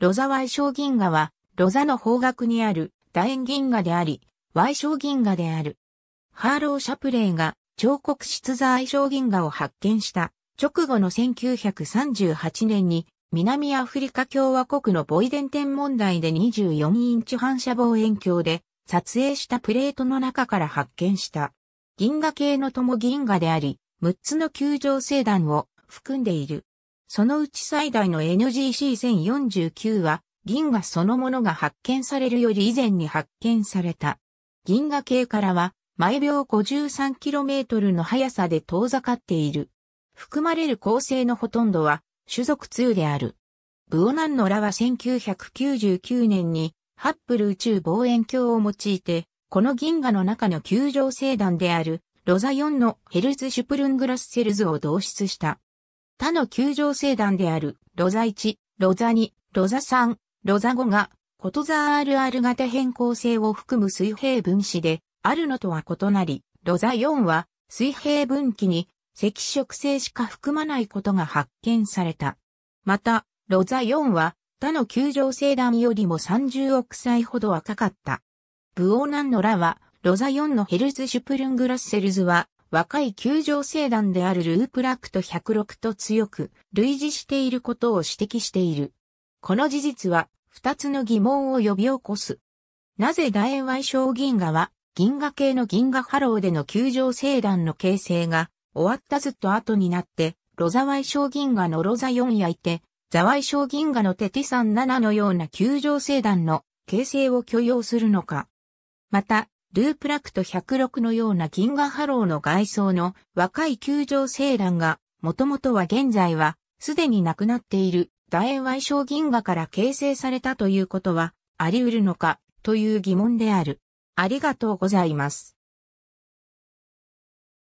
ロザワイショウ銀河は、ロザの方角にある楕円銀河であり、ワイショウ銀河である。ハーロー・シャプレイが彫刻室座愛小銀河を発見した直後の1938年に南アフリカ共和国のボイデン天問題で24インチ反射望遠鏡で撮影したプレートの中から発見した。銀河系の友銀河であり、6つの球状星団を含んでいる。そのうち最大の NGC1049 は、銀河そのものが発見されるより以前に発見された。銀河系からは、毎秒 53km の速さで遠ざかっている。含まれる構成のほとんどは、種族2である。ブオナンノラは1999年に、ハッブル宇宙望遠鏡を用いて、この銀河の中の球状星団である、ロザ4のヘルズ・シュプルングラスセルズを導出した。他の球場聖団である、ロザ1、ロザ2、ロザ3、ロザ5が、ことざ RR 型変更性を含む水平分子で、あるのとは異なり、ロザ4は、水平分岐に、赤色性しか含まないことが発見された。また、ロザ4は、他の球場星団よりも30億歳ほど若かった。ブオーナンノラは、ロザ4のヘルズ・シュプルングラッセルズは、若い球場星団であるループラクト106と強く類似していることを指摘している。この事実は二つの疑問を呼び起こす。なぜ大円矮小銀河は銀河系の銀河ハローでの球場星団の形成が終わったずっと後になって、ロザワイ小銀河のロザ4やいて、ザワイ小銀河のテティン7のような球場星団の形成を許容するのか。また、ループラクト106のような銀河ハローの外装の若い球場星団が、もともとは現在は、すでになくなっている楕円矮小銀河から形成されたということは、あり得るのか、という疑問である。ありがとうございます。